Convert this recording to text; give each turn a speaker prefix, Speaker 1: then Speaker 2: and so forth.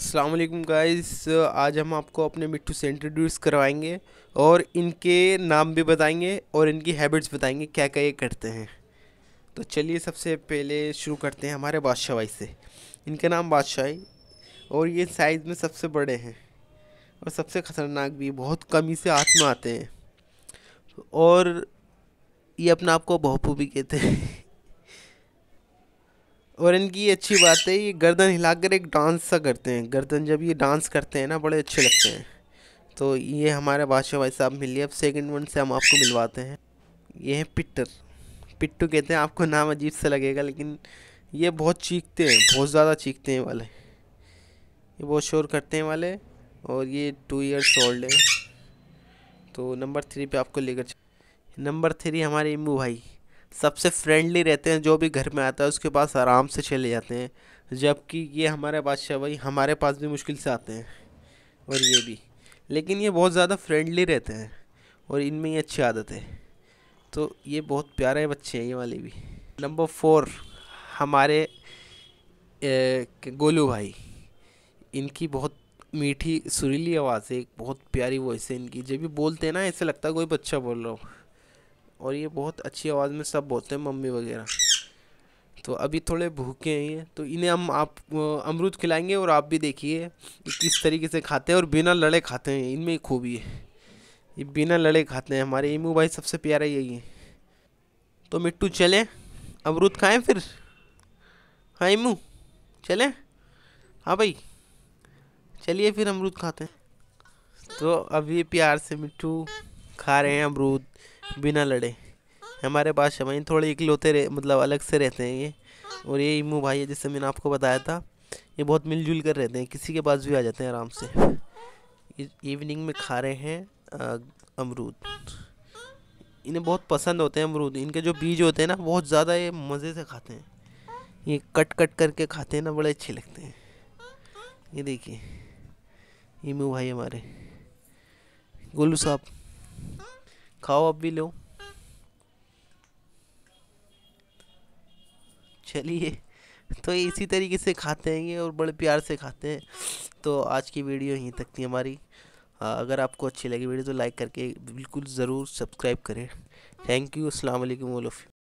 Speaker 1: अल्लाम गाइस आज हम आपको अपने मिट्टू से इंट्रोड्यूस करवाएंगे और इनके नाम भी बताएंगे और इनकी हैबिट्स बताएंगे क्या क्या ये करते हैं तो चलिए सबसे पहले शुरू करते हैं हमारे बादशाह भाई से इनका नाम बादशाह और ये साइज़ में सबसे बड़े हैं और सबसे ख़तरनाक भी बहुत कमी से हाथ में आते हैं और ये अपने आप को बहपू भी कहते हैं और इनकी ये अच्छी बात है ये गर्दन हिलाकर एक डांस सा करते हैं गर्दन जब ये डांस करते हैं ना बड़े अच्छे लगते हैं तो ये हमारे बादशाह भाई साहब मिलिए अब सेकंड वन से हम आपको मिलवाते हैं ये हैं पिट्टर पिट्टू कहते हैं आपको नाम अजीब सा लगेगा लेकिन ये बहुत चीखते हैं बहुत ज़्यादा चीखते हैं वाले ये बहुत शोर करते हैं वाले और ये टू ईयर्स ओल्ड है तो नंबर थ्री पे आपको लेकर नंबर थ्री हमारे इमू भाई सबसे फ्रेंडली रहते हैं जो भी घर में आता है उसके पास आराम से चले जाते हैं जबकि ये हमारे बादशाह भाई हमारे पास भी मुश्किल से आते हैं और ये भी लेकिन ये बहुत ज़्यादा फ्रेंडली रहते हैं और इनमें ये अच्छी आदत है तो ये बहुत प्यारे बच्चे हैं ये वाले भी नंबर फोर हमारे गोलू भाई इनकी बहुत मीठी सुरीली आवाज़ है एक बहुत प्यारी वॉइस है इनकी जब भी बोलते हैं ना ऐसे लगता है कोई बच्चा बोल रहा हो और ये बहुत अच्छी आवाज़ में सब बोलते हैं मम्मी वगैरह तो अभी थोड़े भूखे हैं ये तो इन्हें हम आप अमरूद खिलाएंगे और आप भी देखिए किस तरीके से खाते हैं और बिना लड़े खाते हैं इनमें खूबी है ये बिना लड़े खाते हैं हमारे इमू भाई सबसे प्यारा यही है तो मिट्टू चलें अमरूद खाएं फिर हाँ इमू चलें हाँ भाई चलिए फिर अमरूद खाते हैं तो अभी प्यार से मिट्टू खा रहे हैं अमरूद बिना लड़े हमारे पास शमाइन थोड़े इकलौते रह मतलब अलग से रहते हैं ये और ये इमू भाई है जिससे मैंने आपको बताया था ये बहुत मिलजुल कर रहते हैं किसी के पास भी आ जाते हैं आराम से इवनिंग में खा रहे हैं अमरूद इन्हें बहुत पसंद होते हैं अमरूद इनके जो बीज होते हैं ना बहुत ज़्यादा ये मज़े से खाते हैं ये कट कट करके खाते हैं ना बड़े अच्छे लगते हैं ये देखिए इमू भाई हमारे गोलू साहब खाओ अब भी लो चलिए तो इसी तरीके से खाते हैं ये और बड़े प्यार से खाते हैं तो आज की वीडियो यहीं तक थी हमारी अगर आपको अच्छी लगी वीडियो तो लाइक करके बिल्कुल ज़रूर सब्सक्राइब करें थैंक यू असल वालेकुम